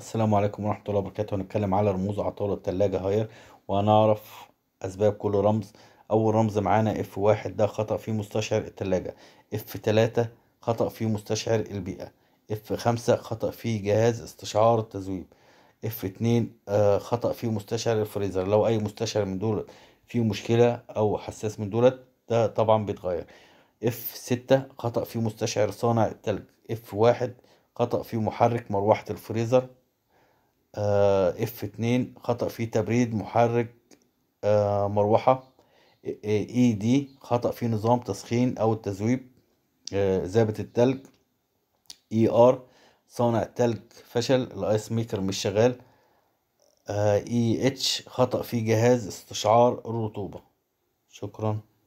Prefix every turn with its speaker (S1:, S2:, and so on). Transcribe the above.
S1: السلام عليكم ورحمة الله وبركاته هنتكلم على رموز أعطال التلاجة هاير وهنعرف أسباب كل رمز أول رمز معانا اف واحد ده خطأ في مستشعر التلاجة اف تلاتة خطأ في مستشعر البيئة اف خمسة خطأ في جهاز استشعار التذويب اف اتنين آه، خطأ في مستشعر الفريزر لو أي مستشعر من دولت فيه مشكلة أو حساس من دولت ده طبعا بيتغير اف ستة خطأ في مستشعر صانع التلج اف واحد خطأ في محرك مروحة الفريزر اف آه، 2 خطأ في تبريد محرك آه، مروحة اي آه، دي e خطأ في نظام تسخين او التذويب ذابت التلج اي e ار صانع التلج فشل الايس ميكر مش شغال اي اتش e خطأ في جهاز استشعار الرطوبة شكرا